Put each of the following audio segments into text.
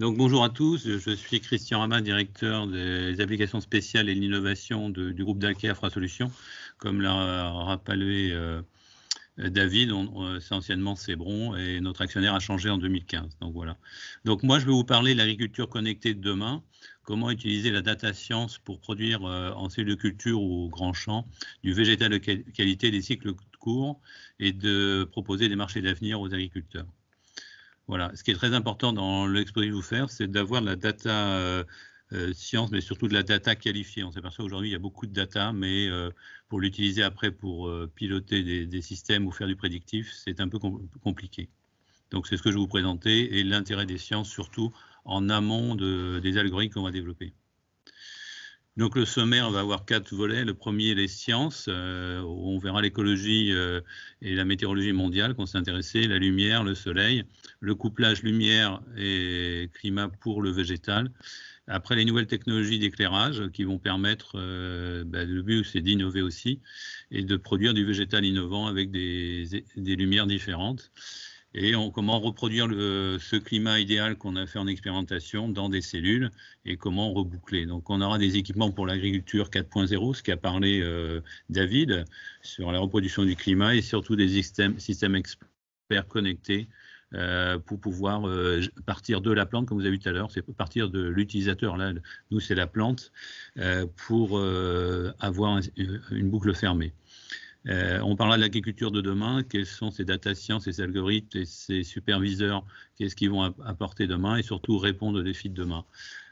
Donc bonjour à tous, je suis Christian Ramat, directeur des applications spéciales et l'innovation du groupe d'Alkea Solutions. Comme l'a rappelé euh, David, c'est anciennement Cébron et notre actionnaire a changé en 2015. Donc voilà. Donc moi je vais vous parler de l'agriculture connectée de demain, comment utiliser la data science pour produire euh, en cellule de culture ou au grand champ du végétal de qualité, des cycles courts et de proposer des marchés d'avenir aux agriculteurs. Voilà. Ce qui est très important dans l'exposé que vous faire, c'est d'avoir de la data euh, euh, science, mais surtout de la data qualifiée. On s'aperçoit aujourd'hui, il y a beaucoup de data, mais euh, pour l'utiliser après pour piloter des, systèmes ou faire du prédictif, c'est un peu compliqué. Donc c'est ce que je vais vous présenter et l'intérêt des sciences, surtout en amont des algorithmes qu'on va développer. Donc le sommaire va avoir quatre volets. Le premier, les sciences, euh, on verra l'écologie euh, et la météorologie mondiale qu'on s'est intéressé, la lumière, le soleil, le couplage lumière et climat pour le végétal. Après, les nouvelles technologies d'éclairage qui vont permettre, euh, bah, le but c'est d'innover aussi et de produire du végétal innovant avec des, des lumières différentes et comment reproduire ce climat idéal qu'on a fait en expérimentation dans des cellules et comment reboucler. Donc on aura des équipements pour l'agriculture 4.0, ce qu'a parlé euh, David, sur la reproduction du climat et surtout des systèmes, experts connectés euh, pour pouvoir euh, partir de la plante, comme vous avez vu tout à l'heure, c'est partir de l'utilisateur. Là, nous, c'est la plante pour avoir une boucle fermée. Euh, on parlera de l'agriculture de demain. Quels sont ces data science, ces algorithmes et ces superviseurs Qu'est-ce qu'ils vont apporter demain et surtout répondre aux défis de demain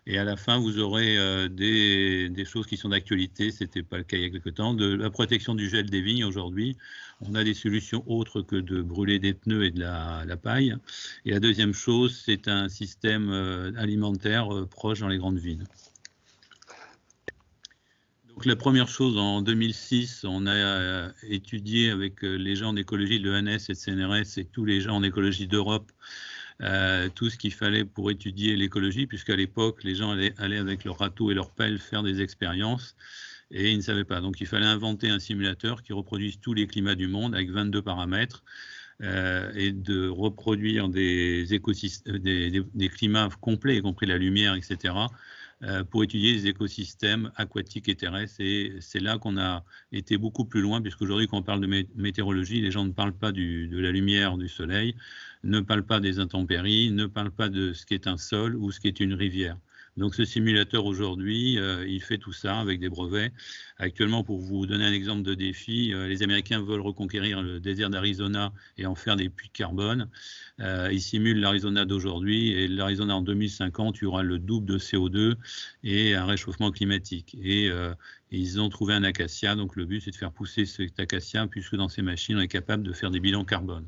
Et à la fin, vous aurez euh, des, choses qui sont d'actualité. c'était pas le cas il y a quelques temps. De la protection du gel des vignes aujourd'hui. On a des solutions autres que de brûler des pneus et de la, paille. Et la deuxième chose, c'est un système euh, alimentaire proche dans les grandes villes. Donc la première chose, en 2006, on a euh, étudié avec euh, les gens en écologie de l'ENS et de CNRS et tous les gens en écologie d'Europe euh, tout ce qu'il fallait pour étudier l'écologie, puisqu'à l'époque, les gens allaient, avec leur râteau et leur pelle faire des expériences et ils ne savaient pas. Donc il fallait inventer un simulateur qui reproduise tous les climats du monde avec 22 paramètres. et de reproduire des, écosystèmes, des, climats complets, y compris la lumière, etc., euh, pour étudier les écosystèmes aquatiques et terrestres. Et c'est là qu'on a été beaucoup plus loin, puisqu'aujourd'hui, quand on parle de météorologie, les gens ne parlent pas de la lumière du soleil, ne parlent pas des intempéries, ne parlent pas de ce qu'est un sol ou ce qu'est une rivière. Donc ce simulateur aujourd'hui, euh, il fait tout ça avec des brevets. Actuellement, pour vous donner un exemple de défi, euh, les Américains veulent reconquérir le désert d'Arizona et en faire des puits de carbone. Euh, ils simulent l'Arizona d'aujourd'hui et l'Arizona en 2050, il y aura le double de CO2 et un réchauffement climatique. Et et ils ont trouvé un acacia. Donc le but, c'est de faire pousser cet acacia, puisque dans ces machines, on est capable de faire des bilans carbone.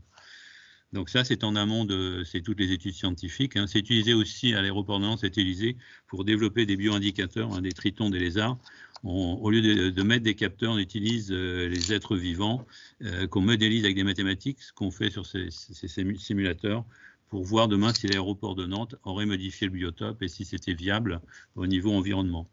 Donc ça, c'est en amont de toutes les études scientifiques. Hein. C'est utilisé aussi à l'aéroport de Nantes, c'est utilisé pour développer des bioindicateurs, hein, des tritons, des lézards. au lieu de, mettre des capteurs, on utilise euh, les êtres vivants euh, qu'on modélise avec des mathématiques, ce qu'on fait sur ces, ces simulateurs pour voir demain si l'aéroport de Nantes aurait modifié le biotope et si c'était viable au niveau environnement.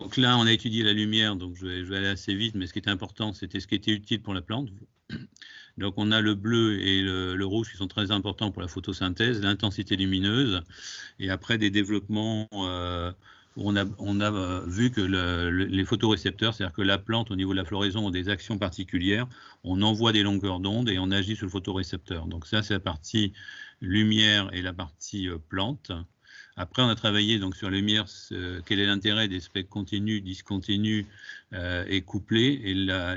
Donc là, on a étudié la lumière, donc je vais, aller assez vite, mais ce qui était important, c'était ce qui était utile pour la plante. Donc on a le bleu et le, rouge qui sont très importants pour la photosynthèse, l'intensité lumineuse, et après des développements euh, on a, euh, vu que les photorécepteurs, c'est-à-dire que la plante au niveau de la floraison ont des actions particulières, on envoie des longueurs d'onde et on agit sur le photorécepteur. Donc ça, c'est la partie lumière et la partie euh, plante. Après, on a travaillé donc sur les lumière, euh, quel est l'intérêt des specs continus, discontinus euh, et couplés. Et, la,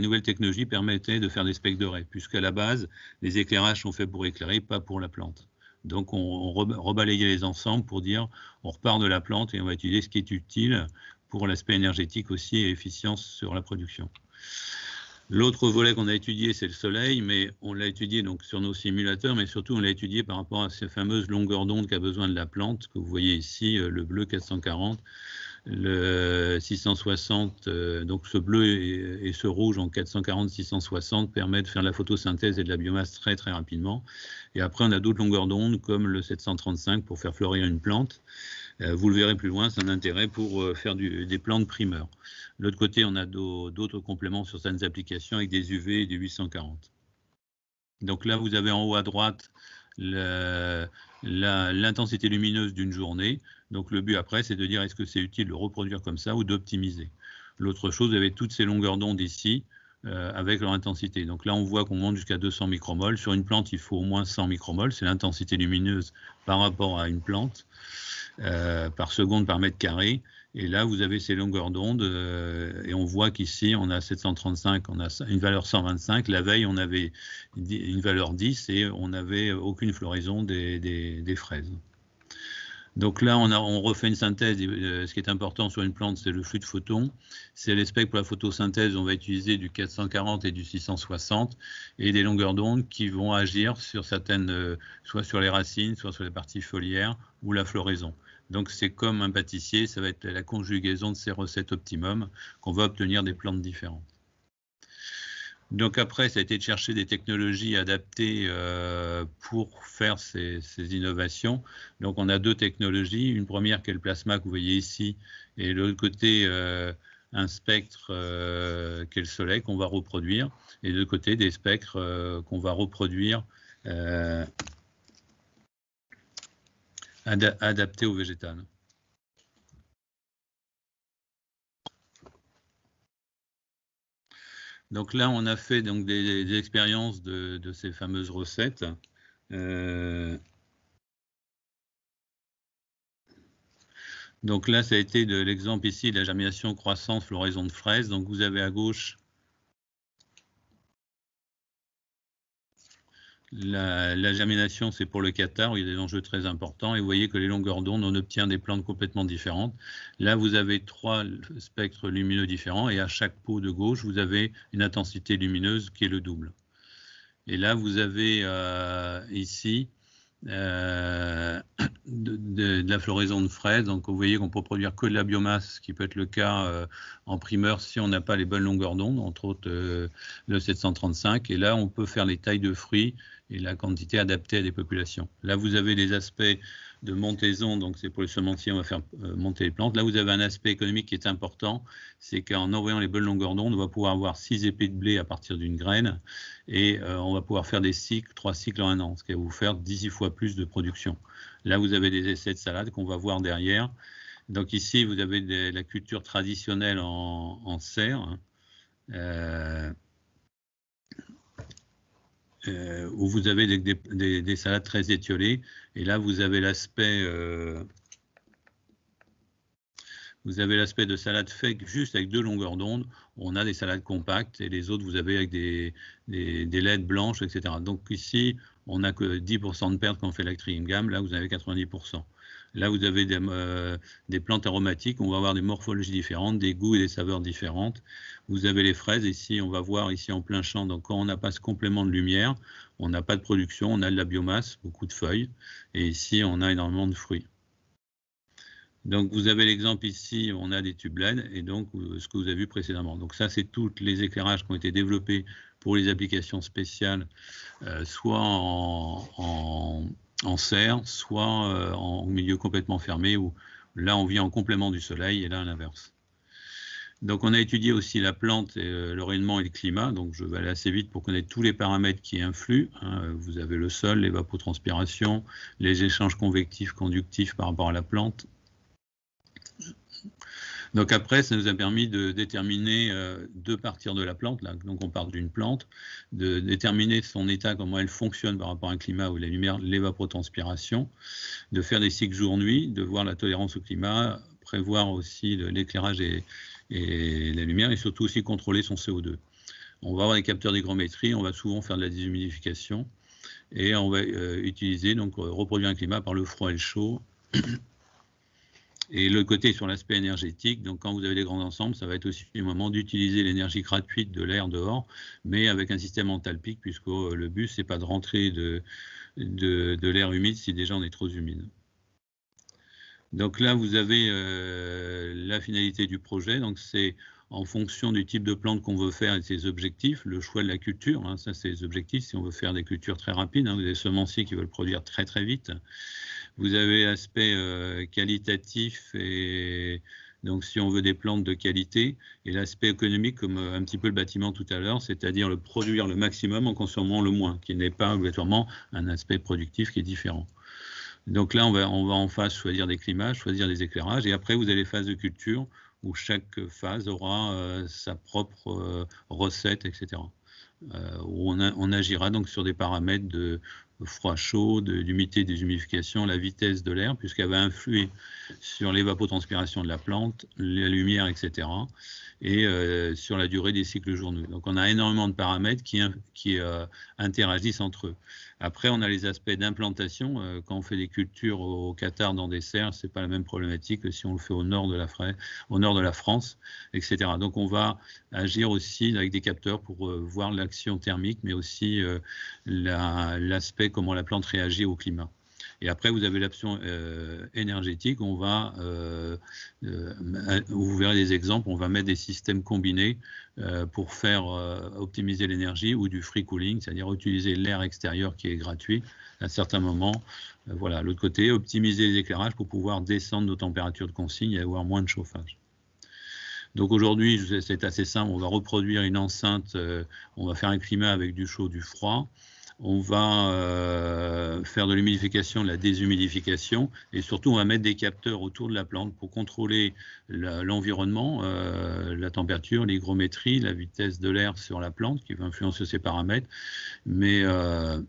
nouvelle technologie permettait de faire des specs dorés, puisqu'à la base, les éclairages sont faits pour éclairer, pas pour la plante. Donc, on, rebalayait les ensembles pour dire on repart de la plante et on va utiliser ce qui est utile pour l'aspect énergétique aussi et efficience sur la production. L'autre volet qu'on a étudié, c'est le soleil, mais on l'a étudié donc sur nos simulateurs, mais surtout on l'a étudié par rapport à ces fameuses longueurs d'onde qu'a besoin de la plante, que vous voyez ici, euh, le bleu 440, le 660, euh, donc ce bleu et, ce rouge en 440-660 permettent de faire la photosynthèse et de la biomasse très très rapidement. Et après, on a d'autres longueurs d'onde comme le 735 pour faire fleurir une plante. Euh, vous le verrez plus loin, c'est un intérêt pour euh, faire des plans de primeur. l'autre côté, on a d'autres compléments sur certaines applications avec des UV et du 840. Donc là, vous avez en haut à droite l'intensité lumineuse d'une journée. Donc le but après, c'est de dire est-ce que c'est utile de reproduire comme ça ou d'optimiser. L'autre chose, vous avez toutes ces longueurs d'onde ici euh, avec leur intensité. Donc là, on voit qu'on monte jusqu'à 200 micromoles. Sur une plante, il faut au moins 100 micromoles. C'est l'intensité lumineuse par rapport à une plante, euh, par seconde, par mètre carré. Et là, vous avez ces longueurs d'onde. Euh, et on voit qu'ici, on a 735, on a une valeur 125. La veille, on avait une valeur 10 et on n'avait aucune floraison des fraises. Donc là, on, on, refait une synthèse. Euh, ce qui est important sur une plante, c'est le flux de photons. C'est les pour la photosynthèse. On va utiliser du 440 et du 660 et des longueurs d'onde qui vont agir sur certaines, euh, soit sur les racines, soit sur les parties foliaires ou la floraison. Donc c'est comme un pâtissier, ça va être la conjugaison de ces recettes optimum qu'on va obtenir des plantes différentes. Donc après, ça a été de chercher des technologies adaptées euh, pour faire ces, innovations. Donc on a deux technologies. Une première qui est le plasma que vous voyez ici, et l'autre côté, euh, un spectre euh, qu'est le soleil qu'on va reproduire, et de côté, des spectres qu'on va reproduire adaptés au végétal. Donc là, on a fait donc, des, expériences de, ces fameuses recettes. Euh, donc là, ça a été de l'exemple ici la germination croissance floraison de fraises. Donc vous avez à gauche La, germination, c'est pour le Qatar, où il y a des enjeux très importants. Et vous voyez que les longueurs d'onde, on obtient des plantes complètement différentes. Là, vous avez trois spectres lumineux différents. Et à chaque pot de gauche, vous avez une intensité lumineuse qui est le double. Et là, vous avez euh, ici euh, de, la floraison de fraises. Donc, vous voyez qu'on peut produire que de la biomasse, ce qui peut être le cas euh, en primeur si on n'a pas les bonnes longueurs d'onde, entre autres le 735. Et là, on peut faire les tailles de fruits et la quantité adaptée à des populations. Là, vous avez des aspects de montaison, donc c'est pour les semenciers, on va faire euh, monter les plantes. Là, vous avez un aspect économique qui est important, c'est qu'en envoyant les bonnes longueurs d'onde, on va pouvoir avoir six épées de blé à partir d'une graine et euh, on va pouvoir faire des cycles, trois cycles en un an, ce qui va vous faire 18 fois plus de production. Là, vous avez des essais de salade qu'on va voir derrière. Donc ici, vous avez la culture traditionnelle en, serre. Hein. Euh, euh, où vous avez des, salades très étiolées. Et là, vous avez l'aspect euh, vous avez l'aspect de salade fake juste avec deux longueurs d'onde. On a des salades compactes et les autres, vous avez avec des, des, LED blanches, etc. Donc ici, on n'a que 10% de perte quand on fait la gamme. Là, vous avez 90%. Là, vous avez euh, des, plantes aromatiques, on va avoir des morphologies différentes, des goûts et des saveurs différentes. Vous avez les fraises, ici, on va voir ici en plein champ. Donc, quand on n'a pas ce complément de lumière, on n'a pas de production, on a de la biomasse, beaucoup de feuilles. Et ici, on a énormément de fruits. Donc, vous avez l'exemple ici, on a des tubes LED et donc euh, ce que vous avez vu précédemment. Donc, ça, c'est tous les éclairages qui ont été développés pour les applications spéciales, euh, soit en en serre, soit euh, en, milieu complètement fermé où là on vit en complément du soleil et là à l'inverse. Donc on a étudié aussi la plante, et, euh, le rayonnement et le climat. Donc je vais aller assez vite pour connaître tous les paramètres qui influent. Hein. vous avez le sol, l'évapotranspiration, les échanges convectifs, conductifs par rapport à la plante. Donc après, ça nous a permis de déterminer, euh, de partir de la plante, là, donc on part d'une plante, de déterminer son état, comment elle fonctionne par rapport à un climat ou la lumière, l'évapotranspiration, de faire des cycles jour-nuit, de voir la tolérance au climat, prévoir aussi l'éclairage et, la lumière, et surtout aussi contrôler son CO2. On va avoir des capteurs d'hygrométrie, on va souvent faire de la déshumidification et on va euh, utiliser, donc euh, reproduire un climat par le froid et le chaud et le côté sur l'aspect énergétique, donc quand vous avez des grands ensembles, ça va être aussi le moment d'utiliser l'énergie gratuite de l'air dehors, mais avec un système enthalpique, puisque euh, le but, ce n'est pas de rentrer de, de, l'air humide si déjà on est trop humide. Donc là, vous avez euh, la finalité du projet. Donc c'est en fonction du type de plante qu'on veut faire et de ses objectifs, le choix de la culture, hein, ça c'est les objectifs, si on veut faire des cultures très rapides, hein, des semenciers qui veulent produire très très vite, vous avez l'aspect euh, qualitatif et donc si on veut des plantes de qualité et l'aspect économique comme euh, un petit peu le bâtiment tout à l'heure, c'est-à-dire le produire le maximum en consommant le moins, qui n'est pas obligatoirement un aspect productif qui est différent. Donc là, on va, en phase choisir des climats, choisir des éclairages et après vous avez les phases de culture où chaque phase aura euh, sa propre recette, etc. où on, agira donc sur des paramètres de, froid, chaud, de l'humidité, des humidifications, la vitesse de l'air, puisqu'elle va influer sur l'évapotranspiration de la plante, la lumière, etc., et euh, sur la durée des cycles journaux. Donc on a énormément de paramètres qui, euh, interagissent entre eux. Après, on a les aspects d'implantation. Euh, quand on fait des cultures au, Qatar dans des serres, n'est pas la même problématique que si on le fait au nord de la, au nord de la France, etc. Donc, on va agir aussi avec des capteurs pour euh, voir l'action thermique, mais aussi euh, l'aspect comment la plante réagit au climat. Et après, vous avez l'option euh, énergétique. On va, euh, euh, vous verrez des exemples, on va mettre des systèmes combinés pour faire optimiser l'énergie ou du free cooling, c'est-à-dire utiliser l'air extérieur qui est gratuit à certains moments. voilà, l'autre côté, optimiser les éclairages pour pouvoir descendre nos températures de consigne et avoir moins de chauffage. Donc aujourd'hui, c'est assez simple, on va reproduire une enceinte, on va faire un climat avec du chaud, du froid on va euh, faire de l'humidification, de la déshumidification, et surtout on va mettre des capteurs autour de la plante pour contrôler l'environnement, euh, la température, l'hygrométrie, la vitesse de l'air sur la plante qui va influencer ces paramètres, mais euh,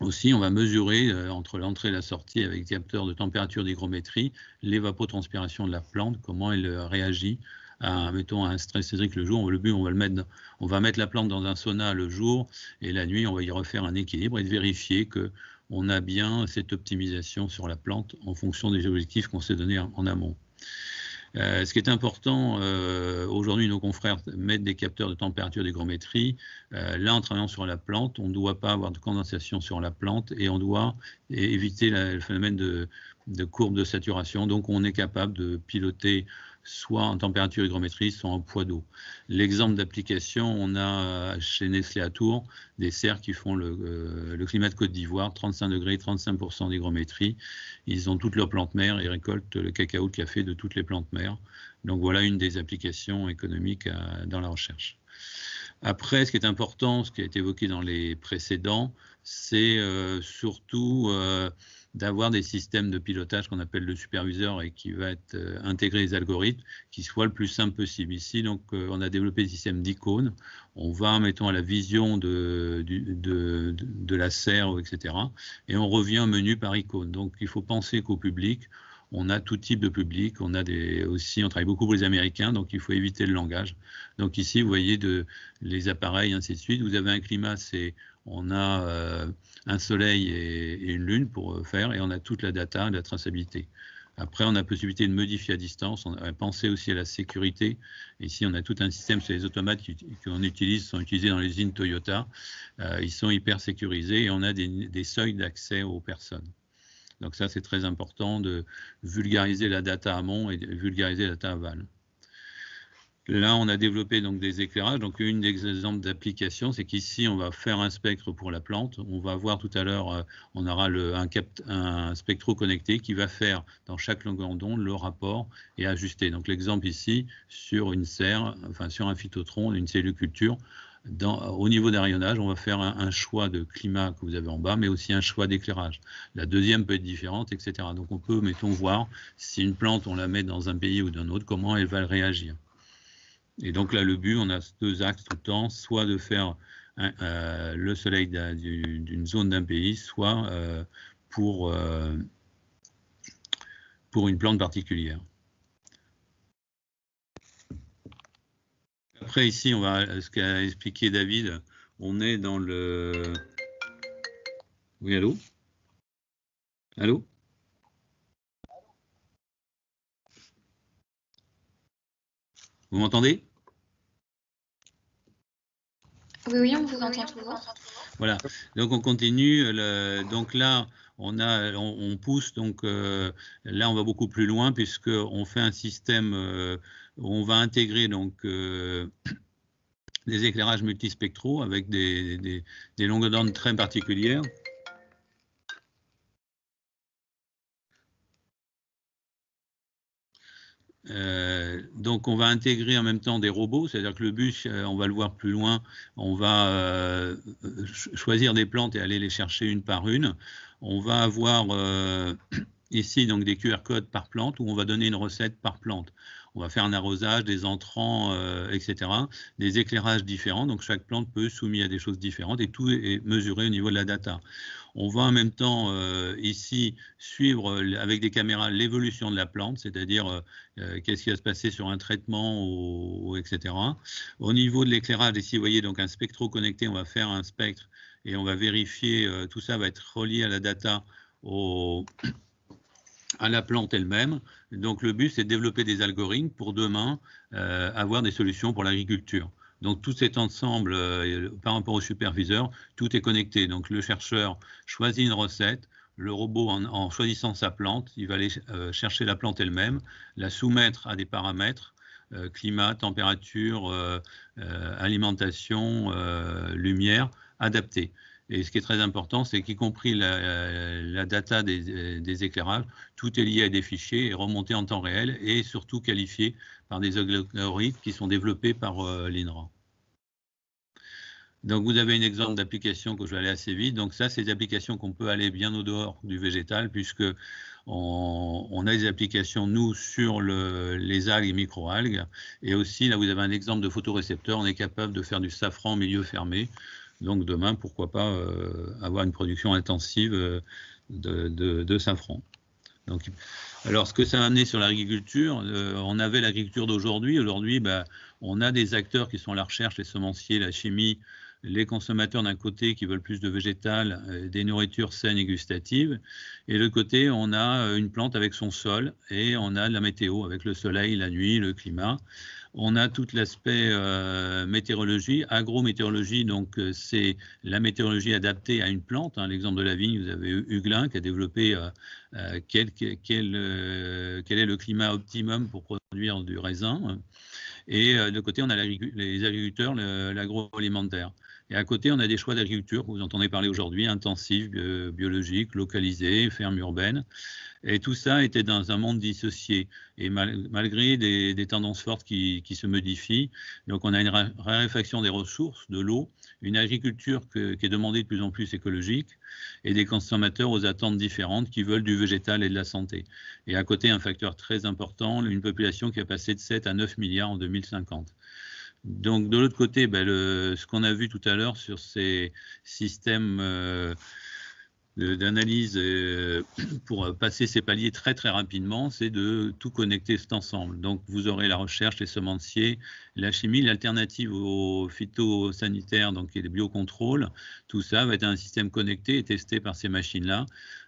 aussi on va mesurer entre l'entrée et la sortie avec des capteurs de température, d'hygrométrie, l'évapotranspiration de la plante, comment elle réagit mettons, un stress hydrique le jour, le but, on va, le mettre, on va mettre la plante dans un sauna le jour et la nuit, on va y refaire un équilibre et de vérifier que on a bien cette optimisation sur la plante en fonction des objectifs qu'on s'est donnés en amont. Euh, ce qui est important, euh, aujourd'hui, nos confrères mettent des capteurs de température d'hygrométrie. Euh, là, en travaillant sur la plante, on ne doit pas avoir de condensation sur la plante et on doit éviter le phénomène de, de, courbe de saturation. Donc, on est capable de piloter soit en température hygrométrie, soit en poids d'eau. L'exemple d'application, on a euh, chez Nestlé à Tours des serres qui font euh, le, climat de Côte d'Ivoire, 35 degrés, 35% d'hygrométrie. Ils ont toutes leurs plantes mères et récoltent le cacao, le café de toutes les plantes mères. Donc voilà une des applications économiques euh, dans la recherche. Après, ce qui est important, ce qui a été évoqué dans les précédents, c'est surtout d'avoir des systèmes de pilotage qu'on appelle le superviseur et qui va être, euh, intégrer les algorithmes qui soit le plus simple possible. Ici, donc, euh, on a développé des systèmes d'icônes. On va, mettons, à la vision de, de, la serre, etc. Et on revient au menu par icône. Donc, il faut penser qu'au public, on a tout type de public. On a des, aussi, on travaille beaucoup pour les Américains, donc il faut éviter le langage. Donc ici, vous voyez de, les appareils, ainsi de suite. Vous avez un climat, c'est on a euh, un soleil et, une lune pour euh, faire, et on a toute la data la traçabilité. Après, on a possibilité de modifier à distance, on a pensé aussi à la sécurité. Ici, on a tout un système sur les automates qu'on utilise, sont utilisés dans les usines Toyota. Euh, ils sont hyper sécurisés et on a des, seuils d'accès aux personnes. Donc ça, c'est très important de vulgariser la data amont et de vulgariser la data aval. Là, on a développé des éclairages. Donc, une des exemples d'application, c'est qu'ici, on va faire un spectre pour la plante. On va voir tout à l'heure, euh, on aura un, spectro connecté qui va faire dans chaque longueur d'onde le rapport et ajuster. Donc, l'exemple ici, sur une serre, enfin sur un phytotron, une cellule culture, au niveau d'arionage, on va faire un, choix de climat que vous avez en bas, mais aussi un choix d'éclairage. La deuxième peut être différente, etc. Donc on peut, mettons, voir si une plante, on la met dans un pays ou un autre, comment elle va réagir. Et donc là, le but, on a deux axes tout le temps, soit de faire euh, le soleil d'une zone d'un pays, soit euh, pour, euh, pour une plante particulière. Après, ici, on va, ce qu'a expliqué David, on est dans le... Oui, allô Allô Vous m'entendez oui, oui, on vous entend Voilà, donc on continue. donc là, on, a, on, pousse, donc euh, là, on va beaucoup plus loin puisqu'on fait un système où euh, on va intégrer donc, euh, des éclairages multispectraux avec des, des, des longueurs d'onde très particulières. Euh, donc on va intégrer en même temps des robots, c'est-à-dire que le bus, euh, on va le voir plus loin, on va euh, choisir des plantes et aller les chercher une par une. On va avoir ici donc des QR codes par plante où on va donner une recette par plante. On va faire un arrosage, des entrants, etc., des éclairages différents. Donc chaque plante peut soumis à des choses différentes et tout est mesuré au niveau de la data. On va en même temps euh, ici suivre avec des caméras l'évolution de la plante, c'est-à-dire euh, euh, qu'est-ce qui va se passer sur un traitement, ou, etc. Au niveau de l'éclairage, ici, vous voyez donc un spectro connecté, on va faire un spectre et on va vérifier, tout ça va être relié à la data, à la plante elle-même. Donc le but, c'est de développer des algorithmes pour demain avoir des solutions pour l'agriculture. Donc tout cet ensemble, euh, par rapport au superviseur, tout est connecté. Donc le chercheur choisit une recette, le robot, en, choisissant sa plante, il va aller euh, chercher la plante elle-même, la soumettre à des paramètres, euh, climat, température, alimentation, lumière, adaptés. Et ce qui est très important, c'est qu'y compris la, euh, data euh, des, éclairages, tout est lié à des fichiers et remonté en temps réel et surtout qualifié par des algorithmes qui sont développés par euh, l'INRA. Donc vous avez un exemple d'application que je vais aller assez vite. Donc ça, c'est des applications qu'on peut aller bien au dehors du végétal puisque on, a des applications, nous, sur les algues et microalgues. Et aussi, là, vous avez un exemple de photorécepteur. On est capable de faire du safran en milieu fermé. Donc demain, pourquoi pas euh, avoir une production intensive euh, de, de, de Donc, alors, ce que ça a amené sur l'agriculture, euh, on avait l'agriculture d'aujourd'hui. Aujourd'hui, bah, on a des acteurs qui sont la recherche, les semenciers, la chimie, les consommateurs d'un côté qui veulent plus de végétal, des nourritures saines et gustatives. Et de l'autre côté, on a une plante avec son sol et on a de la météo avec le soleil, la nuit, le climat. On a tout l'aspect euh, météorologie, agrométéorologie, donc euh, c'est la météorologie adaptée à une plante. Hein. L'exemple de la vigne, vous avez Huglin qui a développé euh, quel, est le climat optimum pour produire du raisin. Et de côté, on a les agriculteurs, l'agroalimentaire. Et à côté, on a des choix d'agriculture, vous entendez parler aujourd'hui, intensive, euh, biologique, localisée, ferme urbaine. Et tout ça était dans un monde dissocié. Et malgré des, tendances fortes qui, se modifient, donc on a une raréfaction des ressources, de l'eau, une agriculture qui est demandée de plus en plus écologique et des consommateurs aux attentes différentes qui veulent du végétal et de la santé. Et à côté, un facteur très important, une population qui a passé de 7 à 9 milliards en 2050. Donc de l'autre côté, ben, ce qu'on a vu tout à l'heure sur ces systèmes euh, d'analyse euh, pour passer ces paliers très très rapidement, c'est de tout connecter cet ensemble. Donc vous aurez la recherche, les semenciers, la chimie, l'alternative aux phytosanitaires, donc les biocontrôles, tout ça va être un système connecté et testé par ces machines-là,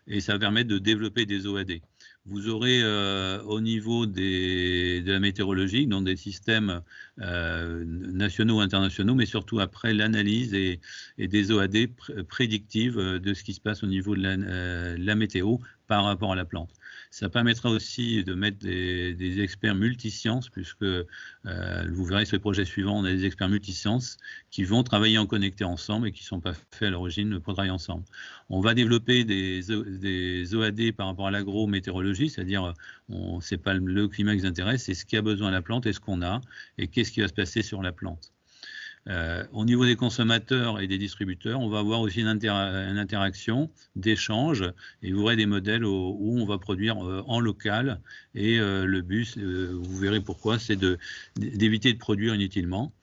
et ça va permettre de développer des OAD. Vous aurez euh, au niveau de la météorologie, donc des systèmes euh, nationaux ou internationaux, mais surtout après l'analyse et, et, des OAD prédictives euh, de ce qui se passe au niveau de euh, la, météo par rapport à la plante. Ça permettra aussi de mettre des, experts multisciences, puisque vous verrez sur le projet suivant, on a des experts multisciences qui vont travailler en connecté ensemble et qui ne sont pas faits à l'origine pour travailler ensemble. On va développer des, des OAD par rapport à l'agro-météorologie, c'est-à-dire c'est pas le climat qui nous intéresse, c'est ce qui a besoin la plante et ce qu'on a et qu'est-ce qui va se passer sur la plante. Euh, au niveau des consommateurs et des distributeurs, on va avoir aussi une, interaction d'échange et vous verrez des modèles où on va produire euh, en local et euh, le but, vous verrez pourquoi, c'est d'éviter de, produire inutilement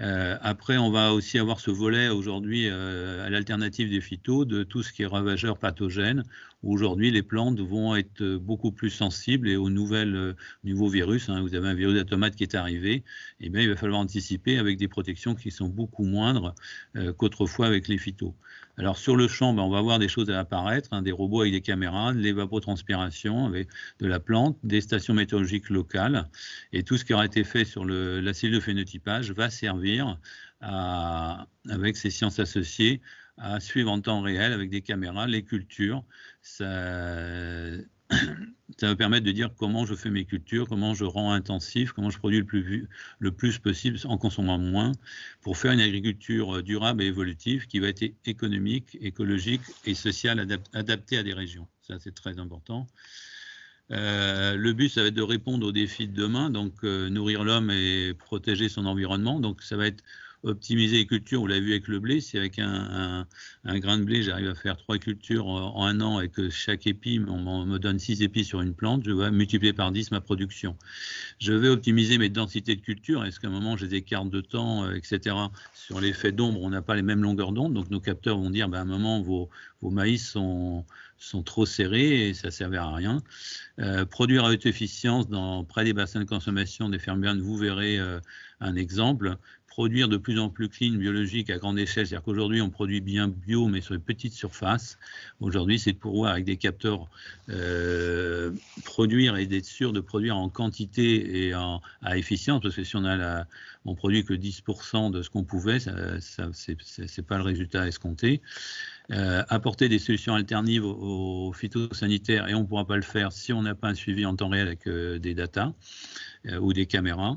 euh, après, on va aussi avoir ce volet aujourd'hui euh, à l'alternative des phytos de tout ce qui est ravageur pathogène. Aujourd'hui, les plantes vont être beaucoup plus sensibles et aux nouvelles, euh, nouveaux virus. Hein. vous avez un virus d'atomate qui est arrivé, eh bien, il va falloir anticiper avec des protections qui sont beaucoup moindres qu'autrefois avec les phytos. Alors sur le champ, ben, on va voir des choses à apparaître, hein, des robots avec des caméras, de l'évapotranspiration avec de la plante, des stations météorologiques locales, et tout ce qui aura été fait sur la cellule de phénotypage va servir à, avec ces sciences associées à suivre en temps réel avec des caméras les cultures ça va permettre de dire comment je fais mes cultures, comment je rends intensif, comment je produis le plus, le plus possible en consommant moins, pour faire une agriculture euh, durable et évolutive qui va être économique, écologique et sociale, adaptée à des régions. Ça, c'est très important. Euh, le but, ça va être de répondre aux défis de demain, donc euh, nourrir l'homme et protéger son environnement. Donc, ça va être optimiser les cultures, vous l'avez vu avec le blé, si avec un, grain de blé, j'arrive à faire trois cultures en un an et que chaque épi, on, me donne six épis sur une plante, je vais multiplier par 10 ma production. Je vais optimiser mes densités de culture. Est-ce qu'à un moment, j'ai des cartes de temps, euh, etc. Sur l'effet d'ombre, on n'a pas les mêmes longueurs d'onde. Donc, nos capteurs vont dire, ben, à un moment, vos, maïs sont, trop serrés et ça ne servait à rien. Euh, produire à haute efficience dans, près des bassins de consommation des fermiers, vous verrez euh, un exemple produire de plus en plus clean, biologique, à grande échelle. C'est-à-dire qu'aujourd'hui, on produit bien bio, mais sur une petite surface. Aujourd'hui, c'est de pouvoir, avec des capteurs, euh, produire et d'être sûr de produire en quantité et à efficience, parce que si on a on produit que 10% de ce qu'on pouvait, ça, ça c'est pas le résultat escompté. Euh, apporter des solutions alternatives aux, phytosanitaires, et on ne pourra pas le faire si on n'a pas un suivi en temps réel avec euh, des datas ou des caméras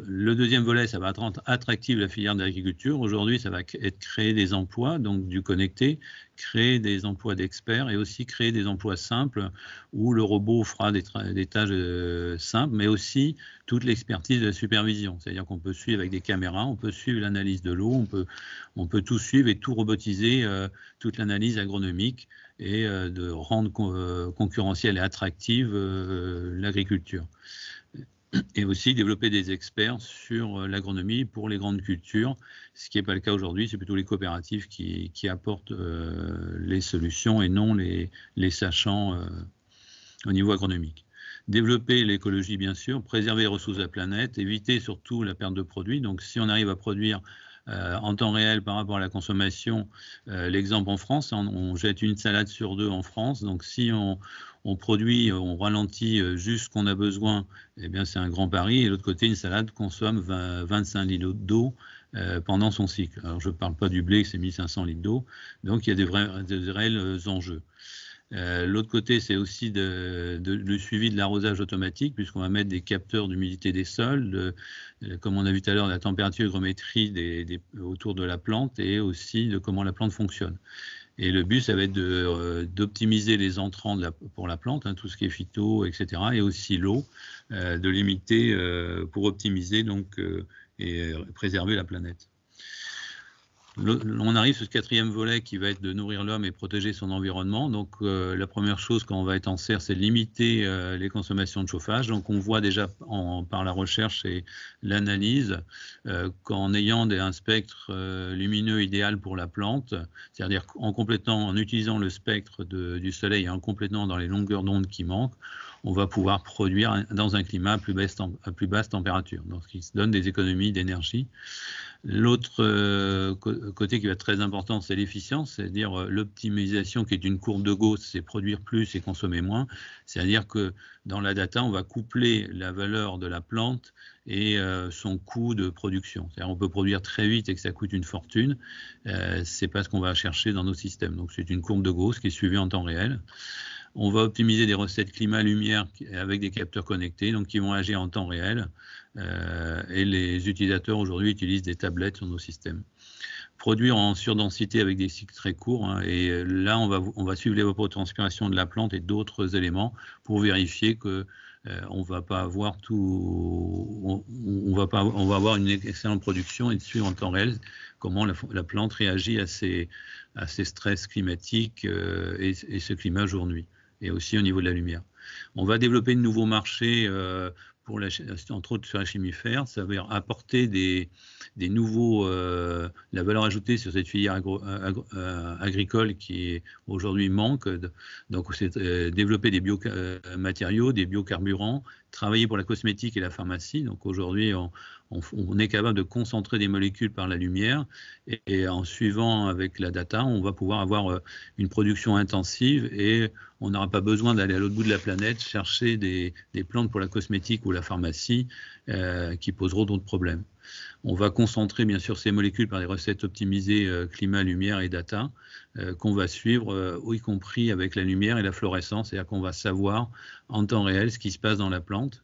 le, deuxième volet, ça va rendre attractive la filière de l'agriculture. Aujourd'hui, ça va être créer des emplois, donc du connecté, créer des emplois d'experts et aussi créer des emplois simples où le robot fera des, tâches euh, simples, mais aussi toute l'expertise de la supervision. C'est-à-dire qu'on peut suivre avec des caméras, on peut suivre l'analyse de l'eau, on peut, tout suivre et tout robotiser, euh, toute l'analyse agronomique et euh, de rendre concurrentielle et attractive l'agriculture. et aussi développer des experts sur euh, l'agronomie pour les grandes cultures, ce qui n'est pas le cas aujourd'hui, c'est plutôt les coopératives qui, apportent euh, les solutions et non les, les sachants euh, au niveau agronomique. Développer l'écologie, bien sûr, préserver les ressources de la planète, éviter surtout la perte de produits. Donc si on arrive à produire euh, en temps réel par rapport à la consommation. Euh, l'exemple en France, on, jette une salade sur deux en France. Donc si on, on produit, on ralentit euh, juste ce qu'on a besoin, eh bien c'est un grand pari. Et de l'autre côté, une salade consomme 25 litres d'eau pendant son cycle. Alors je ne parle pas du blé, c'est 1500 litres d'eau. Donc il y a des, vrais, des réels enjeux. Euh, l'autre côté, c'est aussi de, le suivi de l'arrosage automatique, puisqu'on va mettre des capteurs d'humidité des sols, euh, comme on a vu tout à l'heure, la température hygrométrie des, autour de la plante et aussi de comment la plante fonctionne. Et le but, ça va être euh, d'optimiser les entrants pour la plante, hein, tout ce qui est phyto, etc., et aussi l'eau, de limiter pour optimiser donc, et préserver la planète on arrive sur ce quatrième volet qui va être de nourrir l'homme et protéger son environnement. Donc euh, la première chose quand on va être en serre, c'est limiter euh, les consommations de chauffage. Donc on voit déjà en, par la recherche et l'analyse euh, qu'en ayant des, un spectre lumineux idéal pour la plante, c'est-à-dire en complétant, en utilisant le spectre du soleil et en complétant dans les longueurs d'onde qui manquent, on va pouvoir produire dans un climat à plus basse, température, donc ce qui donne des économies d'énergie. L'autre euh, côté qui va être très important, c'est l'efficience, c'est-à-dire euh, l'optimisation qui est une courbe de Gauss, c'est produire plus et consommer moins. C'est-à-dire que dans la data, on va coupler la valeur de la plante et euh, son coût de production. C'est-à-dire on peut produire très vite et que ça coûte une fortune. c'est pas ce qu'on va chercher dans nos systèmes. Donc c'est une courbe de Gauss qui est suivie en temps réel. On va optimiser des recettes climat-lumière avec des capteurs connectés, donc qui vont agir en temps réel. Euh, et les utilisateurs aujourd'hui utilisent des tablettes sur nos systèmes. Produire en surdensité avec des cycles très courts, hein, et là on va, on va suivre l'évapotranspiration de la plante et d'autres éléments pour vérifier que euh, on va pas avoir tout, on, va pas, on va avoir une excellente production et de suivre en temps réel comment la, plante réagit à ces, à ces stress climatiques euh, et, ce climat jour-nuit, et aussi au niveau de la lumière. On va développer de nouveaux marchés pour la, entre autres sur la chimifère, ça veut apporter des, nouveaux, euh, la valeur ajoutée sur cette filière euh, euh, agricole qui aujourd'hui manque. Donc, c'est développer des biomatériaux, des biocarburants, travailler pour la cosmétique et la pharmacie. Donc, aujourd'hui, on, on, est capable de concentrer des molécules par la lumière et, en suivant avec la data, on va pouvoir avoir euh, une production intensive et on n'aura pas besoin d'aller à l'autre bout de la planète chercher des, plantes pour la cosmétique ou la pharmacie euh, qui poseront d'autres problèmes. On va concentrer bien sûr ces molécules par des recettes optimisées euh, climat, lumière et data qu'on va suivre, y compris avec la lumière et la fluorescence, c'est-à-dire qu'on va savoir en temps réel ce qui se passe dans la plante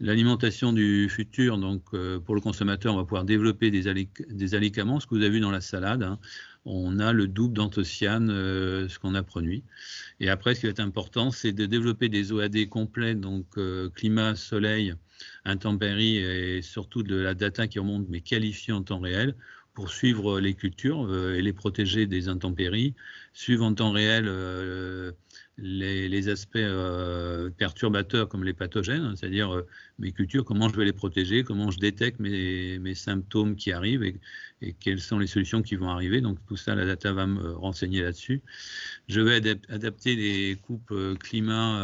l'alimentation du futur, donc euh, pour le consommateur, on va pouvoir développer des, des alicaments, ce que vous avez vu dans la salade. Hein. On a le double d'anthocyanes, euh, ce qu'on a produit. Et après, ce qui est important, c'est de développer des OAD complets, donc euh, climat, soleil, intempéries et surtout de la data qui remonte, mais qualifiée en temps réel, pour suivre les cultures et les protéger des intempéries, suivre en temps réel les, aspects euh, perturbateurs comme les pathogènes, hein, c'est-à-dire euh, mes cultures, comment je vais les protéger, comment je détecte mes, symptômes qui arrivent et, quelles sont les solutions qui vont arriver. Donc tout ça, la data va me renseigner là-dessus. Je vais adapter des coupes euh, climat,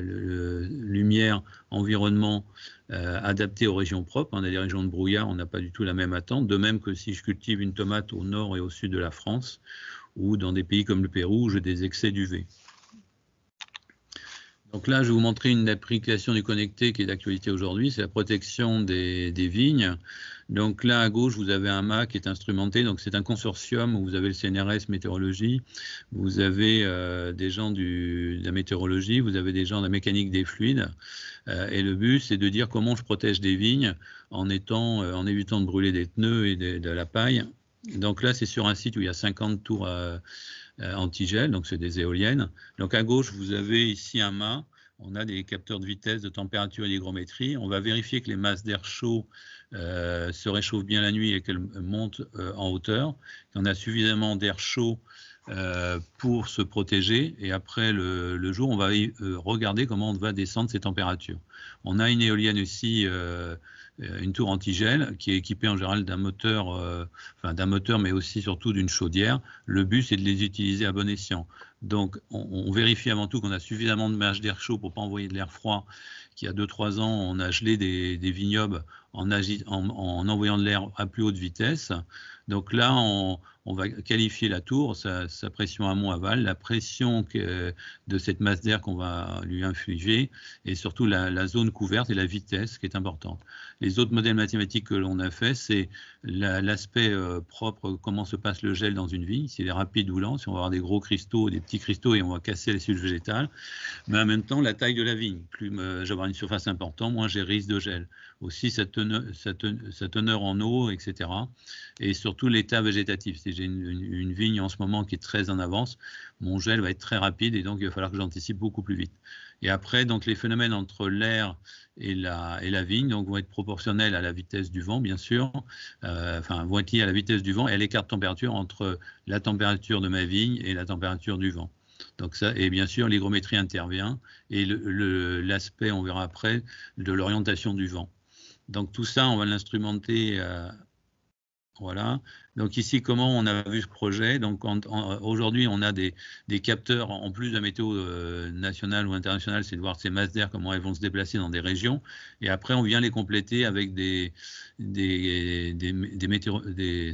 lumière, environnement adaptées aux régions propres. On a des régions de brouillard, on n'a pas du tout la même attente. De même que si je cultive une tomate au nord et au sud de la France, ou dans des pays comme le Pérou, j'ai des excès d'UV. Donc là, je vais vous montrer une application du connecté qui est d'actualité aujourd'hui, c'est la protection des, vignes. Donc là, à gauche, vous avez un mât qui est instrumenté. Donc c'est un consortium où vous avez le CNRS météorologie, vous avez euh, des gens du, de la météorologie, vous avez des gens de la mécanique des fluides. Euh, et le but, c'est de dire comment je protège des vignes en, étant, euh, en évitant de brûler des pneus et de, de la paille. Donc là, c'est sur un site où il y a 50 tours à euh, antigel, donc c'est des éoliennes. Donc à gauche, vous avez ici un mât, on a des capteurs de vitesse, de température et d'hygrométrie. On va vérifier que les masses d'air chaud euh, se réchauffent bien la nuit et qu'elles montent euh, en hauteur, qu'on a suffisamment d'air chaud pour se protéger. Et après le, le jour, on va regarder comment on va descendre ces températures. On a une éolienne aussi euh, une tour antigel qui est équipée en général d'un moteur, euh, enfin d'un moteur, mais aussi surtout d'une chaudière. Le but, c'est de les utiliser à bon escient. Donc, on, vérifie avant tout qu'on a suffisamment de marge d'air chaud pour pas envoyer de l'air froid il y a 2-3 ans, on a gelé des, vignobles en, en, envoyant de l'air à plus haute vitesse. Donc là, on, va qualifier la tour, sa, sa pression amont-aval, la pression que, de cette masse d'air qu'on va lui infliger, et surtout la, zone couverte et la vitesse qui est importante. Les autres modèles mathématiques que l'on a fait, c'est l'aspect euh, propre, comment se passe le gel dans une vigne, s'il est rapide ou lent, si on va avoir des gros cristaux, des petits cristaux, et on va casser les cellules végétales, mais en même temps, la taille de la vigne. Euh, j'aimerais une surface importante, moi j'ai risque de gel. Aussi sa teneur, en eau, etc. Et surtout l'état végétatif. Si j'ai une, vigne en ce moment qui est très en avance, mon gel va être très rapide et donc il va falloir que j'anticipe beaucoup plus vite. Et après, donc les phénomènes entre l'air et la, et la vigne donc, vont être proportionnels à la vitesse du vent, bien sûr. Euh, enfin, vont être liés à la vitesse du vent et à l'écart de température entre la température de ma vigne et la température du vent. Donc ça, et bien sûr, l'hygrométrie intervient et l'aspect, on verra après, de l'orientation du vent. Donc tout ça, on va l'instrumenter. Euh, voilà. Donc ici, comment on a vu ce projet Donc aujourd'hui, on a des, capteurs en plus de la météo euh, nationale ou internationale, c'est de voir ces masses d'air comment elles vont se déplacer dans des régions. Et après, on vient les compléter avec des, des,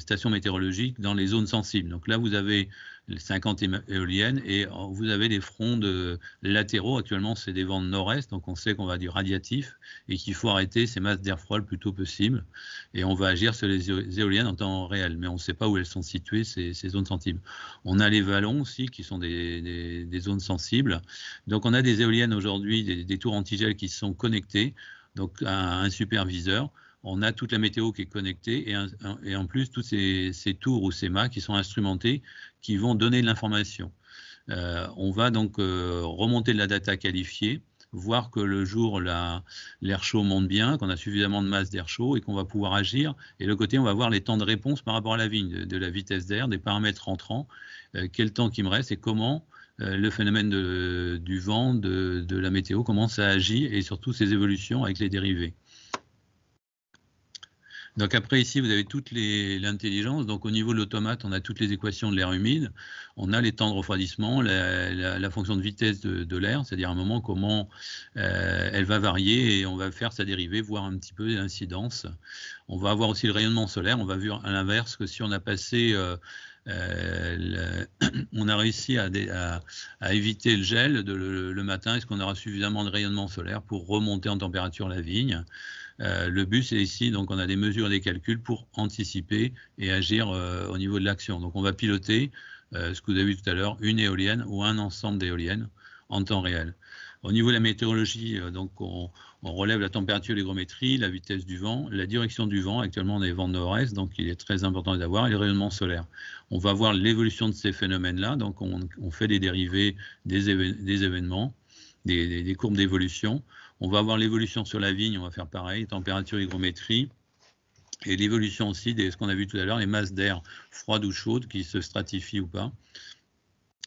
stations météorologiques dans les zones sensibles. Donc là, vous avez les 50 éoliennes, et euh, vous avez des fronts de latéraux. Actuellement, c'est des vents de nord-est, donc on sait qu'on va du radiatif et qu'il faut arrêter ces masses d'air froid le plus tôt possible. Et on va agir sur les éoliennes en temps réel, mais on ne sait pas où elles sont situées, ces, zones sensibles. On a les vallons aussi, qui sont des, zones sensibles. Donc on a des éoliennes aujourd'hui, des, tours antigel qui sont connectées, donc à un superviseur on a toute la météo qui est connectée et, en plus, tous ces, tours ou ces mâts qui sont instrumentés, qui vont donner de l'information. Euh, on va donc euh, remonter de la data qualifiée, voir que le jour, l'air chaud monte bien, qu'on a suffisamment de masse d'air chaud et qu'on va pouvoir agir. Et le côté, on va voir les temps de réponse par rapport à la vigne, de, la vitesse d'air, des paramètres entrants, euh, quel temps qui me reste et comment le phénomène du vent, de, la météo comment ça agit et surtout ses évolutions avec les dérivés. Donc après, ici, vous avez toute l'intelligence. Donc au niveau de l'automate, on a toutes les équations de l'air humide. On a les temps de refroidissement, la, la, la fonction de vitesse de, de l'air, c'est-à-dire à un moment comment euh, elle va varier et on va faire sa dérivée, voir un petit peu l'incidence. On va avoir aussi le rayonnement solaire. On va voir à l'inverse que si on a passé... Euh, euh, on a réussi à, à, éviter le gel de, le, le, matin. Est-ce qu'on aura suffisamment de rayonnement solaire pour remonter en température la vigne euh, le but, c'est ici, donc on a des mesures, et des calculs pour anticiper et agir euh, au niveau de l'action. Donc on va piloter, euh, ce que vous avez vu tout à l'heure, une éolienne ou un ensemble d'éoliennes en temps réel. Au niveau de la météorologie, donc on, relève la température, l'hygrométrie, la vitesse du vent, la direction du vent. Actuellement, on est vent nord-est, donc il est très important d'avoir, les rayonnements solaires. On va voir l'évolution de ces phénomènes-là. Donc, on, fait des dérivés des, événements, des courbes d'évolution. On va avoir l'évolution sur la vigne, on va faire pareil, température, hygrométrie, et l'évolution aussi de ce qu'on a vu tout à l'heure, les masses d'air froides ou chaudes qui se stratifient ou pas,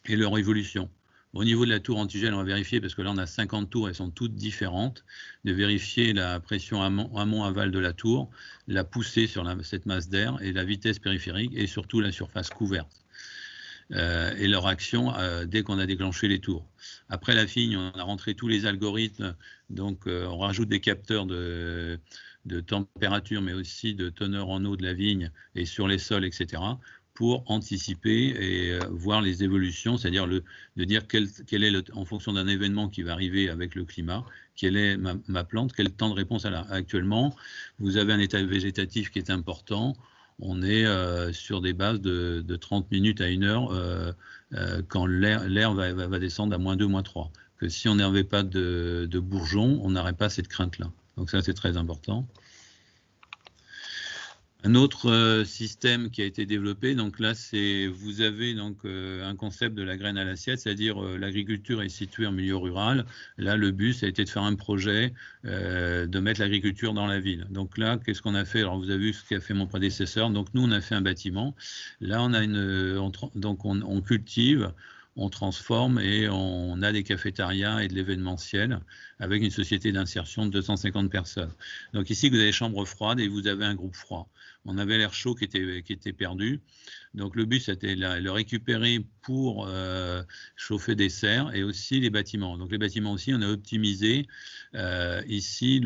et leur évolution. Au niveau de la tour antigel, on va vérifier, parce que là on a 50 tours, elles sont toutes différentes, de vérifier la pression amont-aval de la tour, la poussée sur cette masse d'air et la vitesse périphérique et surtout la surface couverte. Euh, et leur action euh, dès qu'on a déclenché les tours. Après la vigne, on a rentré tous les algorithmes, donc euh, on rajoute des capteurs de, température, mais aussi de teneur en eau de la vigne et sur les sols, etc., pour anticiper et voir les évolutions, c'est-à-dire de dire quel, est, le, en fonction d'un événement qui va arriver avec le climat, quelle est ma, ma plante, quel temps de réponse elle a. Actuellement, vous avez un état végétatif qui est important on est euh, sur des bases de, de, 30 minutes à 1 heure euh, euh, quand l'air va, va, descendre à moins 2, moins 3. Que si on n'avait pas de, de bourgeons, on n'aurait pas cette crainte-là. Donc ça, c'est très important. Un autre euh, système qui a été développé, donc là, c'est vous avez donc euh, un concept de la graine à l'assiette, c'est-à-dire euh, l'agriculture est située en milieu rural. Là, le but, ça a été de faire un projet euh, de mettre l'agriculture dans la ville. Donc là, qu'est-ce qu'on a fait Alors, vous avez vu ce qu'a fait mon prédécesseur. Donc nous, on a fait un bâtiment. Là, on a une, donc on, on cultive on transforme et on a des cafétérias et de l'événementiel avec une société d'insertion de 250 personnes. Donc ici, vous avez chambre froide et vous avez un groupe froid. On avait l'air chaud qui était, qui était perdu. Donc le but, c'était le récupérer pour euh, chauffer des serres et aussi les bâtiments. Donc les bâtiments aussi, on a optimisé euh, ici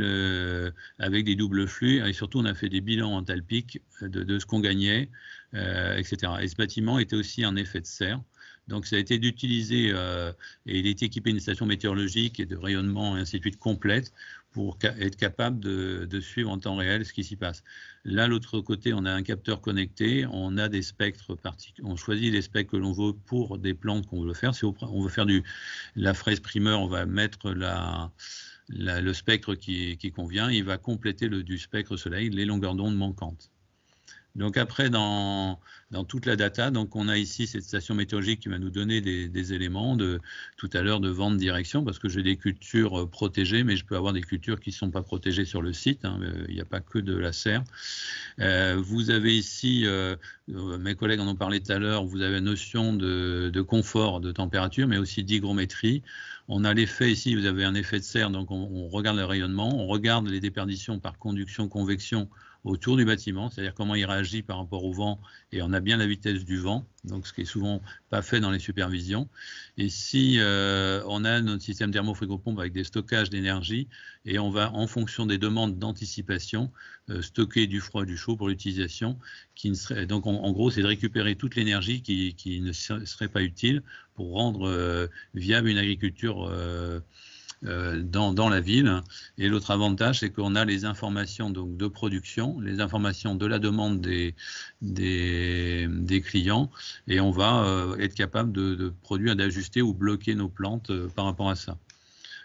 avec des doubles flux et surtout on a fait des bilans en de, ce qu'on gagnait, euh, etc. Et ce bâtiment était aussi un effet de serre donc ça a été d'utiliser, euh, et il est équipé d'une station météorologique et de rayonnement et ainsi de suite complète pour être capable de, suivre en temps réel ce qui s'y passe. Là, l'autre côté, on a un capteur connecté, on a des spectres particuliers, on choisit les spectres que l'on veut pour des plantes qu'on veut faire. Si on veut faire du, la fraise primeur, on va mettre la, le spectre qui, convient, il va compléter le, du spectre soleil les longueurs d'onde manquantes. Donc après, dans, dans, toute la data, donc on a ici cette station météorologique qui va nous donner des, éléments de tout à l'heure de vente direction, parce que j'ai des cultures euh, protégées, mais je peux avoir des cultures qui ne sont pas protégées sur le site. Hein. Euh, il n'y a pas que de la serre. Euh, vous avez ici, mes collègues en ont parlé tout à l'heure, vous avez la notion de, de confort, de température, mais aussi d'hygrométrie. On a l'effet ici, vous avez un effet de serre, donc on regarde le rayonnement, on regarde les déperditions par conduction, convection autour du bâtiment, c'est-à-dire comment il réagit par rapport au vent, et on a bien la vitesse du vent, donc ce qui est souvent pas fait dans les supervisions. Et si euh, on a notre système thermo-frigo-pompe avec des stockages d'énergie, et on va, en fonction des demandes d'anticipation, euh, stocker du froid et du chaud pour l'utilisation, qui ne serait, donc en gros, c'est de récupérer toute l'énergie qui, qui, ne serait pas utile pour rendre euh, viable une agriculture euh, dans, dans, la ville. Et l'autre avantage, c'est qu'on a les informations donc, de production, les informations de la demande des, des, des clients, et on va euh, être capable de, de produire, d'ajuster ou bloquer nos plantes euh, par rapport à ça.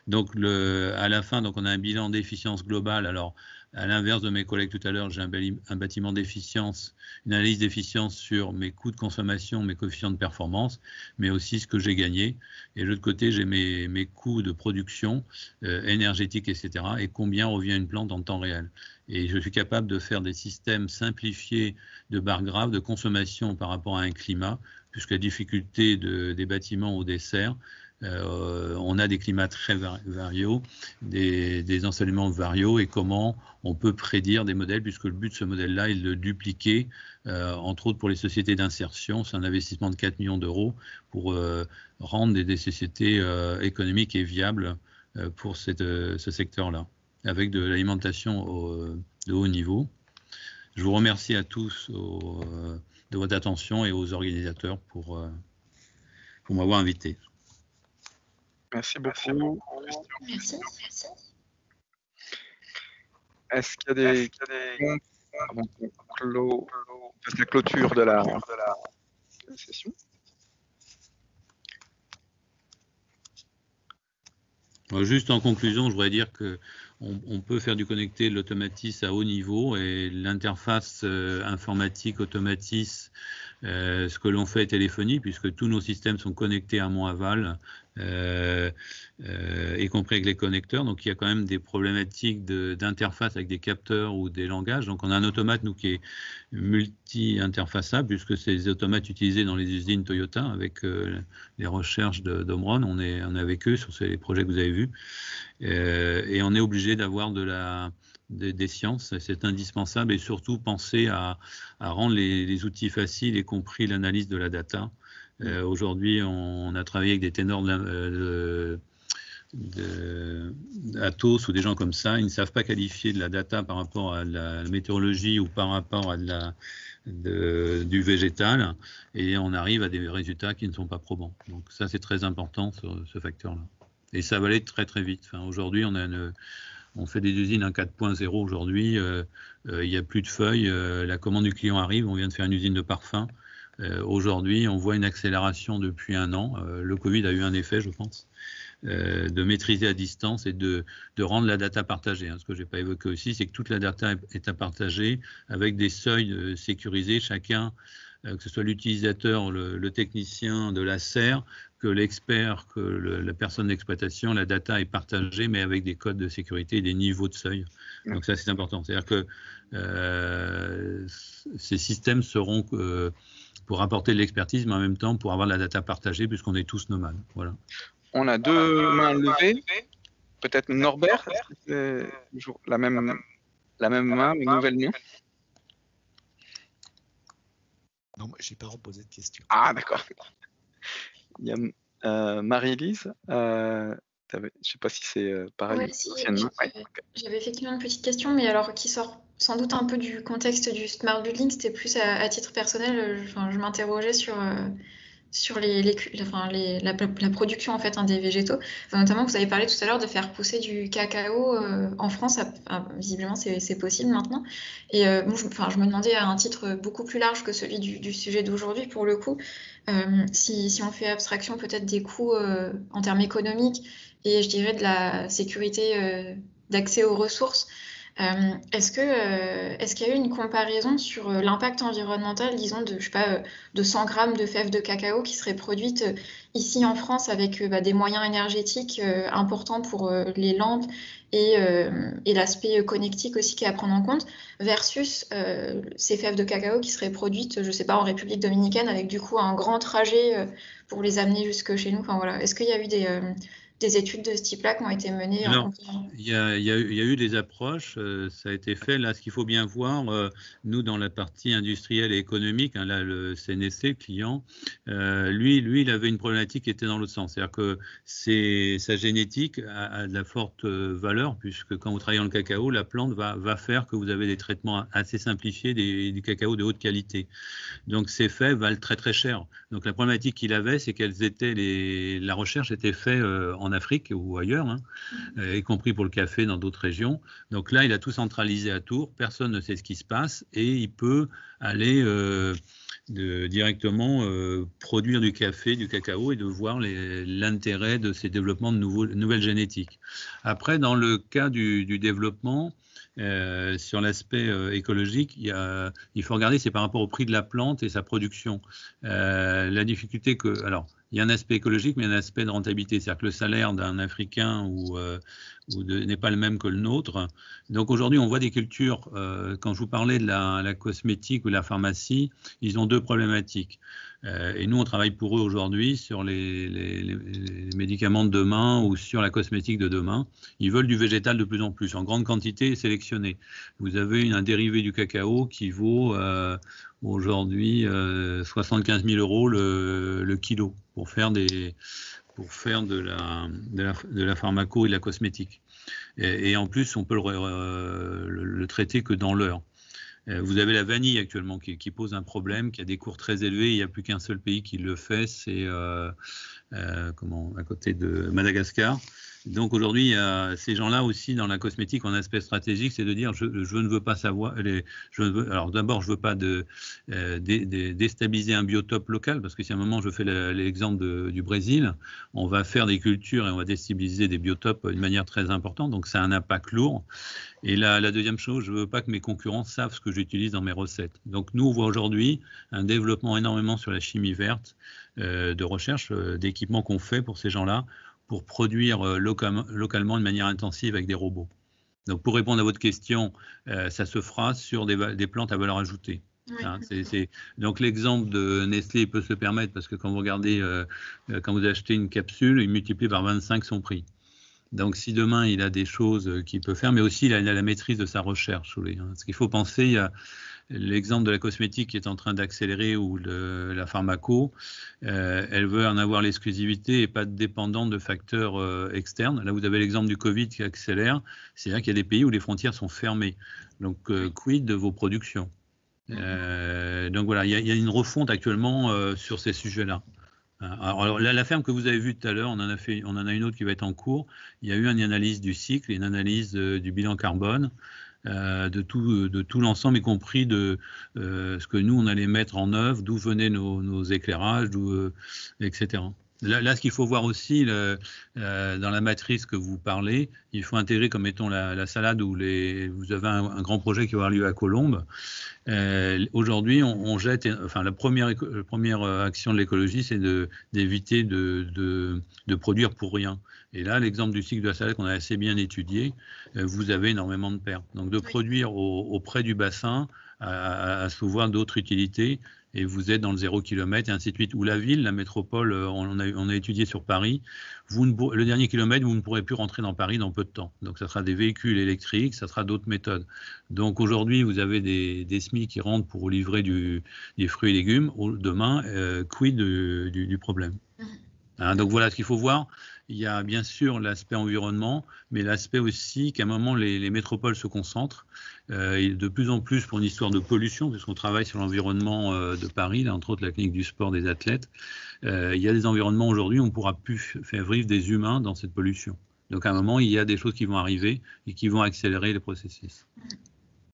Donc, le, à la fin, donc on a un bilan d'efficience globale. Alors, à l'inverse de mes collègues tout à l'heure, j'ai un, bâtiment d'efficience, une analyse d'efficience sur mes coûts de consommation, mes coefficients de performance, mais aussi ce que j'ai gagné. Et de l'autre côté, j'ai mes, coûts de production euh, énergétique, etc. Et combien revient une plante en temps réel. Et je suis capable de faire des systèmes simplifiés de barres graves, de consommation par rapport à un climat, puisque la difficulté des bâtiments au dessert, euh, on a des climats très variaux, des, des, variaux et comment on peut prédire des modèles, puisque le but de ce modèle-là est de dupliquer, euh, entre autres pour les sociétés d'insertion. C'est un investissement de 4 millions d'euros pour euh, rendre des, des sociétés euh, économiques et viables euh, pour euh, ce secteur-là, avec de l'alimentation de haut niveau. Je vous remercie à tous de votre attention et aux organisateurs pour, pour m'avoir invité. Merci beaucoup. Merci. Est-ce qu'il y a des, clôtures clôture de la, session euh, Juste en conclusion, je voudrais dire que on, peut faire du connecté l'automatis à haut niveau et l'interface euh, informatique automatis, euh, ce que l'on fait téléphonie puisque tous nos systèmes sont connectés à mon aval, euh, euh, y compris avec les connecteurs. Donc il y a quand même des problématiques d'interface avec des capteurs ou des langages. Donc on a un automate nous qui est multi-interfaçable puisque c'est les automates utilisés dans les usines Toyota avec euh, les recherches d'Omron. On est on avec eux sur les projets que vous avez vus et on est obligé d'avoir de la des, sciences, c'est indispensable et surtout penser à, rendre les, outils faciles, y compris l'analyse de la data, euh, aujourd'hui, on, a travaillé avec des ténors euh, de, Atos ou des gens comme ça. Ils ne savent pas qualifier de la data par rapport à la météorologie ou par rapport à du végétal et on arrive à des résultats qui ne sont pas probants. Donc ça, c'est très important, ce, facteur-là. Et ça va aller très très vite. aujourd'hui, on, fait des usines en 4.0 aujourd'hui. Euh, il n'y a plus de feuilles. la commande du client arrive. On vient de faire une usine de parfum. Euh, aujourd'hui, on voit une accélération depuis un an. Euh, le Covid a eu un effet, je pense, euh, de maîtriser à distance et de, de rendre la data partagée. Hein. Ce que je n'ai pas évoqué aussi, c'est que toute la data est à partager avec des seuils sécurisés, chacun, que ce soit l'utilisateur, le, technicien de la serre, que l'expert, que la personne d'exploitation, la data est partagée, mais avec des codes de sécurité et des niveaux de seuil. Mm. Donc ça, c'est important. C'est-à-dire que ces systèmes seront pour apporter de l'expertise, mais en même temps pour avoir la data partagée, puisqu'on est tous nomades. Voilà. On a deux mains levées. Peut-être Norbert, la, même, la même main, mais main. Non, je n'ai pas reposé de question. Ah, d'accord. Il y a euh, Marie-Lise. Euh, je ne sais pas si c'est euh, pareil. Ouais, J'avais effectivement une petite question, mais alors qui sort sans doute un peu du contexte du smart building, c'était plus à, titre personnel, je, m'interrogeais sur, euh, sur les, la, production en fait hein, des végétaux. notamment, vous avez parlé tout à l'heure de faire pousser du cacao euh, en France. Ah, visiblement, c'est possible maintenant. Et euh, je, me demandais à un titre beaucoup plus large que celui du, sujet d'aujourd'hui, pour le coup, si, on fait abstraction peut-être des coûts en termes économiques et je dirais de la sécurité d'accès aux ressources. Euh, est-ce que euh, est-ce qu'il y a eu une comparaison sur euh, l'impact environnemental, disons de je pas de 100 grammes de fèves de cacao qui seraient produites ici en France avec bah, des moyens énergétiques importants pour les lampes et, l'aspect connectique aussi qui est à prendre en compte versus ces fèves de cacao qui seraient produites je sais pas en République dominicaine avec du coup un grand trajet pour les amener jusque chez nous. Enfin voilà, est-ce qu'il y a eu des des études de ce type-là qui ont été menées il y, a, eu, des approches, euh, ça a été fait. Là, ce qu'il faut bien voir, euh, nous, dans la partie industrielle et économique, hein, là, le CNC, client, euh, lui, lui, il avait une problématique qui était dans l'autre sens. C'est-à-dire que sa génétique a, de la forte valeur, puisque quand vous travaillez dans le cacao, la plante va, va faire que vous avez des traitements assez simplifiés du cacao de haute qualité. Donc, ces faits valent très, très cher. Donc, la problématique qu'il avait, c'est qu'elles étaient les, la recherche était faite en en Afrique ou ailleurs, hein, euh, y compris pour le café dans d'autres régions. Donc là, il a tout centralisé à Tours, personne ne sait ce qui se passe et il peut aller euh, de, directement euh, produire du café, du cacao et de voir l'intérêt de ces développements de nouvelles génétiques. Après, dans le cas du, développement, sur l'aspect écologique, il, il, faut regarder, c'est par rapport au prix de la plante et sa production. la difficulté que, alors, il y a un aspect écologique, mais il y a un aspect de rentabilité. C'est-à-dire que le salaire d'un Africain ou, euh, n'est pas le même que le nôtre. Donc aujourd'hui, on voit des cultures, euh, quand je vous parlais de la, la, cosmétique ou de la pharmacie, ils ont deux problématiques. Euh, et nous, on travaille pour eux aujourd'hui sur les, les, les, médicaments de demain ou sur la cosmétique de demain. Ils veulent du végétal de plus en plus, en grande quantité sélectionné. Vous avez un dérivé du cacao qui vaut euh, aujourd'hui 75 000 euros le kilo pour faire, des, pour faire de, la, de, la, de la pharmaco et de la cosmétique. Et, en plus, on peut le, euh, traiter que dans l'heure. Euh, vous avez la vanille actuellement qui, pose un problème, qui a des cours très élevés. Il n'y a plus qu'un seul pays qui le fait, c'est euh, comment à côté de Madagascar. Donc aujourd'hui, ces gens-là aussi dans la cosmétique, en aspect stratégique, c'est de dire je, je, ne veux pas savoir. je veux, alors d'abord, je ne veux pas de, euh, déstabiliser un biotope local parce que si à un moment je fais l'exemple du Brésil, on va faire des cultures et on va déstabiliser des biotopes d'une manière très importante. Donc ça a un impact lourd. Et la, deuxième chose, je ne veux pas que mes concurrents savent ce que j'utilise dans mes recettes. Donc nous, on voit aujourd'hui un développement énormément sur la chimie verte euh, de recherche euh, d'équipements qu'on fait pour ces gens-là pour produire euh, localement de manière intensive avec des robots. Donc pour répondre à votre question, euh, ça se fera sur des, plantes à valeur ajoutée. Hein, donc l'exemple de Nestlé peut se permettre parce que quand vous regardez, euh, quand vous achetez une capsule, il multiplie par 25 son prix. Donc si demain il a des choses qu'il peut faire, mais aussi il a, la maîtrise de sa recherche. Hein. Ce qu'il faut penser, il y a, L'exemple de la cosmétique qui est en train d'accélérer ou le, la pharmaco, euh, elle veut en avoir l'exclusivité et pas dépendant de facteurs euh, externes. Là, vous avez l'exemple du Covid qui accélère, cest à qu'il y a des pays où les frontières sont fermées. Donc, euh, quid de vos productions mm-hmm. donc voilà, il y, a une refonte actuellement sur ces sujets-là. Hein, alors, la, ferme que vous avez vue tout à l'heure, on, en a fait, on en a une autre qui va être en cours. Il y a eu une analyse du cycle, une analyse du bilan carbone. Euh, de tout, euh, de tout l'ensemble, y compris de euh, ce que nous, on allait mettre en œuvre, d'où venaient nos, éclairages, etc. Là, ce qu'il faut voir aussi euh, dans la matrice que vous parlez, il faut intégrer comme étant la, salade où les, vous avez un, grand projet qui va avoir lieu à Colombes. Euh, aujourd'hui, on, jette, enfin la première, première euh, action de l'écologie, c'est d'éviter de, de, produire pour rien. Et là, l'exemple du cycle de la salade qu'on a assez bien étudié, vous avez énormément de pertes. Donc de produire auprès du bassin, à, à, à, se d'autres utilités, et vous êtes dans le zéro kilomètre, et ainsi de suite. Ou la ville, la métropole, euh, on a, étudié sur Paris, le dernier kilomètre, vous ne pourrez plus rentrer dans Paris dans peu de temps. Donc ça sera des véhicules électriques, ça sera d'autres méthodes. Donc aujourd'hui, vous avez des, des SMI qui rentrent pour livrer des fruits et légumes. Demain, euh, quid du, problème mm-hmm. hein, Donc voilà ce qu'il faut voir il y a bien sûr l'aspect environnement, mais l'aspect aussi qu'à un moment, les, métropoles se concentrent, euh, et de plus en plus pour une histoire de pollution, puisqu'on travaille sur l'environnement euh, de Paris, entre autres la clinique du sport des athlètes. Euh, il y a des environnements aujourd'hui, où on ne pourra plus faire vivre des humains dans cette pollution. Donc à un moment, il y a des choses qui vont arriver et qui vont accélérer les processus.